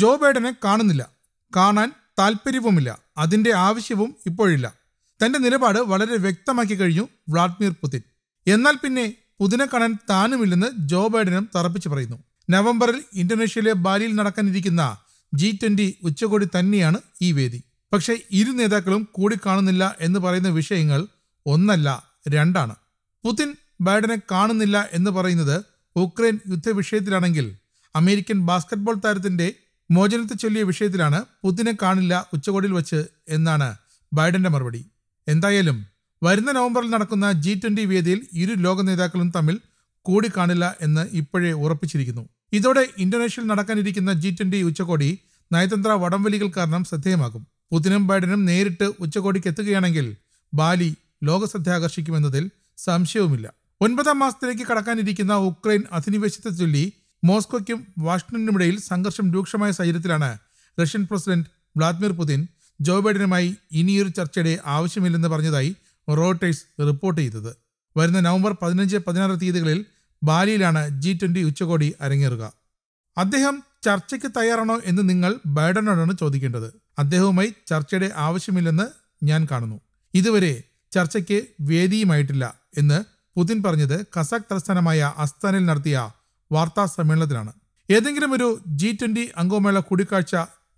ജോ ബൈഡനെ കാണുന്നില്ല കാണാൻ താൽപ്പര്യവുമില്ല അതിന്റെ ആവശ്യവും ഇപ്പോഴില്ല തന്റെ നിലപാട് വളരെ വ്യക്തമാക്കി കഴിഞ്ഞു വ്ളാഡ്മിർ പുതിൻ എന്നാൽ പിന്നെ പുതിനെ കാണാൻ താനുമില്ലെന്ന് ജോ ബൈഡനും തറപ്പിച്ചു പറയുന്നു നവംബറിൽ ഇന്തോനേഷ്യയിലെ ബാലിയിൽ നടക്കാനിരിക്കുന്ന ജി ട്വന്റി ഉച്ചകോടി തന്നെയാണ് ഈ വേദി പക്ഷേ ഇരു നേതാക്കളും കൂടിക്കാണുന്നില്ല എന്ന് പറയുന്ന വിഷയങ്ങൾ ഒന്നല്ല രണ്ടാണ് പുതിൻ ബൈഡനെ കാണുന്നില്ല എന്ന് പറയുന്നത് ഉക്രൈൻ യുദ്ധവിഷയത്തിലാണെങ്കിൽ അമേരിക്കൻ ബാസ്കറ്റ്ബോൾ താരത്തിന്റെ മോചനത്തെ ചൊല്ലിയ വിഷയത്തിലാണ് പുതിനെ കാണില്ല ഉച്ചകോടിയിൽ വച്ച് എന്നാണ് ബൈഡന്റെ മറുപടി എന്തായാലും വരുന്ന നവംബറിൽ നടക്കുന്ന ജി ട്വന്റി വേദിയിൽ ഇരു ലോക നേതാക്കളും തമ്മിൽ കൂടിക്കാണില്ല എന്ന് ഇപ്പോഴേ ഉറപ്പിച്ചിരിക്കുന്നു ഇതോടെ ഇന്തോനേഷ്യയിൽ നടക്കാനിരിക്കുന്ന ജി ട്വന്റി ഉച്ചകോടി നയതന്ത്ര വടംവലികൾ കാരണം ശ്രദ്ധേയമാകും പുതിനും ബൈഡനും നേരിട്ട് ഉച്ചകോടിക്ക് എത്തുകയാണെങ്കിൽ ബാലി ലോകശ്രദ്ധ ആകർഷിക്കുമെന്നതിൽ സംശയവുമില്ല ഒൻപതാം മാസത്തിലേക്ക് കടക്കാനിരിക്കുന്ന ഉക്രൈൻ അധിനിവേശത്തെ ചൊല്ലി മോസ്കോയ്ക്കും ഇടയിൽ സംഘർഷം രൂക്ഷമായ സാഹചര്യത്തിലാണ് Russian president Vladimir Putin Joe ബൈഡനുമായി ഇനിയൊരു ചർച്ചയുടെ ആവശ്യമില്ലെന്ന് പറഞ്ഞതായി റോട്ടേഴ്സ് റിപ്പോർട്ട് ചെയ്തത് വരുന്ന നവംബർ പതിനഞ്ച് പതിനാറ് തീയതികളിൽ ബാലിയിലാണ് ജി ട്വന്റി ഉച്ചകോടി അരങ്ങേറുക അദ്ദേഹം ചർച്ചയ്ക്ക് തയ്യാറാണോ എന്ന് നിങ്ങൾ ബൈഡനോടാണ് ചോദിക്കേണ്ടത് അദ്ദേഹവുമായി ചർച്ചയുടെ ആവശ്യമില്ലെന്ന് ഞാൻ കാണുന്നു ഇതുവരെ ചർച്ചയ്ക്ക് വേദിയുമായിട്ടില്ല എന്ന് പുതിൻ പറഞ്ഞത് കസാഖ് തലസ്ഥാനമായ അസ്താനിൽ നടത്തിയ വാർത്താ സമ്മേളനത്തിലാണ് ഏതെങ്കിലും ഒരു ജി ട്വന്റി അംഗമേള കൂടിക്കാഴ്ച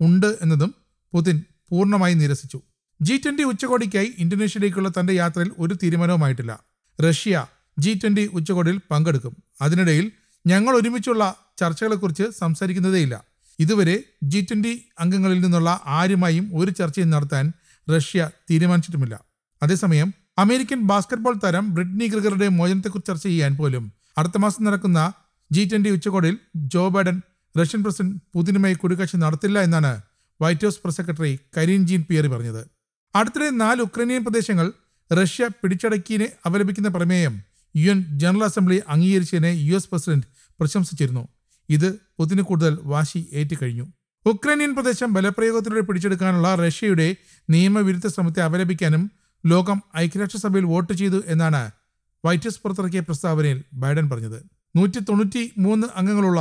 ഉണ്ട് എന്നതും പുതിൻ പൂർണ്ണമായി നിരസിച്ചു ജി ട്വന്റി ഉച്ചകോടിക്കായി ഇന്തോനേഷ്യയിലേക്കുള്ള തന്റെ യാത്രയിൽ ഒരു തീരുമാനവുമായിട്ടില്ല റഷ്യ ജി ട്വന്റി ഉച്ചകോടിയിൽ പങ്കെടുക്കും അതിനിടയിൽ ഞങ്ങൾ ഒരുമിച്ചുള്ള ചർച്ചകളെക്കുറിച്ച് സംസാരിക്കുന്നതേയില്ല ഇതുവരെ ജി ട്വന്റി അംഗങ്ങളിൽ നിന്നുള്ള ആരുമായും ഒരു ചർച്ചയും നടത്താൻ റഷ്യ തീരുമാനിച്ചിട്ടുമില്ല അതേസമയം അമേരിക്കൻ ബാസ്കറ്റ്ബോൾ താരം ബ്രിഡ്നി ഗ്രിഗറുടെ മോചനത്തെക്കുറിച്ച് ചർച്ച ചെയ്യാൻ പോലും അടുത്ത മാസം നടക്കുന്ന ജി ട്വന്റി ഉച്ചകോടിയിൽ ജോ ബൈഡൻ റഷ്യൻ പ്രസിഡന്റ് പുതിനുമായി കൂടിക്കാഴ്ച നടത്തില്ല എന്നാണ് White House press secretary Karine Jean Pierre പറഞ്ഞത് അടുത്തിടെ നാല് ഉക്രൈനിയൻ പ്രദേശങ്ങൾ റഷ്യ പിടിച്ചടക്കിയതിനെ അപലപിക്കുന്ന പ്രമേയം യു എൻ ജനറൽ അസംബ്ലി അംഗീകരിച്ചതിനെ യു എസ് പ്രസിഡന്റ് പ്രശംസിച്ചിരുന്നു ഇത് പുതിന് കൂടുതൽ വാശി ഏറ്റുകഴിഞ്ഞു ഉക്രൈനിയൻ പ്രദേശം ബലപ്രയോഗത്തിലൂടെ പിടിച്ചെടുക്കാനുള്ള റഷ്യയുടെ നിയമവിരുദ്ധ ശ്രമത്തെ അപലപിക്കാനും ലോകം ഐക്യരാഷ്ട്രസഭയിൽ വോട്ട് ചെയ്തു എന്നാണ് വൈറ്റ് ഹൗസ് പുറത്തിറക്കിയ പ്രസ്താവനയിൽ ബൈഡൻ പറഞ്ഞത് നൂറ്റി തൊണ്ണൂറ്റി മൂന്ന് അംഗങ്ങളുള്ള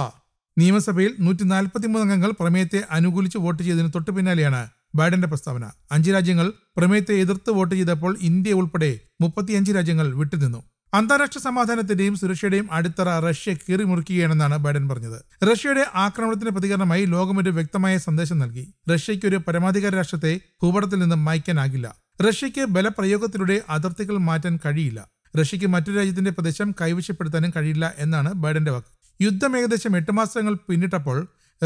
നിയമസഭയിൽ നൂറ്റി നാൽപ്പത്തി മൂന്ന് അംഗങ്ങൾ പ്രമേയത്തെ അനുകൂലിച്ച് വോട്ട് ചെയ്തതിന് തൊട്ടു പിന്നാലെയാണ് ബൈഡന്റെ പ്രസ്താവന അഞ്ച് രാജ്യങ്ങൾ പ്രമേയത്തെ എതിർത്ത് വോട്ട് ചെയ്തപ്പോൾ ഇന്ത്യ ഉൾപ്പെടെ മുപ്പത്തിയഞ്ച് രാജ്യങ്ങൾ വിട്ടുനിന്നു അന്താരാഷ്ട്ര സമാധാനത്തിന്റെയും സുരക്ഷയുടെയും അടിത്തറ റഷ്യ കീറിമുറിക്കുകയാണെന്നാണ് ബൈഡൻ പറഞ്ഞത് റഷ്യയുടെ ആക്രമണത്തിന് പ്രതികരണമായി ലോകം ഒരു വ്യക്തമായ സന്ദേശം നൽകി റഷ്യയ്ക്ക് ഒരു പരമാധികാര രാഷ്ട്രത്തെ ഭൂപടത്തിൽ നിന്ന് മായ്ക്കാനാകില്ല റഷ്യയ്ക്ക് ബലപ്രയോഗത്തിലൂടെ അതിർത്തികൾ മാറ്റാൻ കഴിയില്ല റഷ്യയ്ക്ക് മറ്റു രാജ്യത്തിന്റെ പ്രദേശം കൈവശപ്പെടുത്താനും കഴിയില്ല എന്നാണ് ബൈഡന്റെ വാക്ക് യുദ്ധം ഏകദേശം എട്ട് മാസങ്ങൾ പിന്നിട്ടപ്പോൾ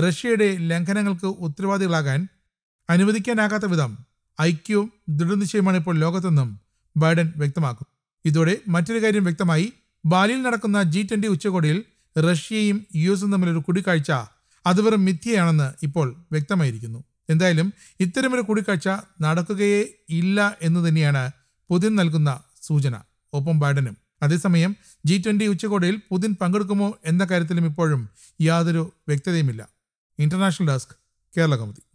റഷ്യയുടെ ലംഘനങ്ങൾക്ക് ഉത്തരവാദികളാകാൻ അനുവദിക്കാനാകാത്ത വിധം ഐക്യവും ദൃഢനിശ്ചയമാണ് ഇപ്പോൾ ലോകത്തെന്നും ബൈഡൻ വ്യക്തമാക്കും ഇതോടെ മറ്റൊരു കാര്യം വ്യക്തമായി ബാലിയിൽ നടക്കുന്ന ജി ട്വന്റി ഉച്ചകോടിയിൽ റഷ്യയും യു എസും തമ്മിലൊരു കൂടിക്കാഴ്ച അത് വെറും മിഥ്യയാണെന്ന് ഇപ്പോൾ വ്യക്തമായിരിക്കുന്നു എന്തായാലും ഇത്തരമൊരു കൂടിക്കാഴ്ച നടക്കുകയേ ഇല്ല എന്ന് തന്നെയാണ് പുതിൻ നൽകുന്ന സൂചന ഒപ്പം ബൈഡനും അതേസമയം ജി ട്വന്റി ഉച്ചകോടിയിൽ പുതിൻ പങ്കെടുക്കുമോ എന്ന കാര്യത്തിലും ഇപ്പോഴും യാതൊരു വ്യക്തതയുമില്ല ഇന്റർനാഷണൽ ഡെസ്ക് കേരള കമ്മിറ്റി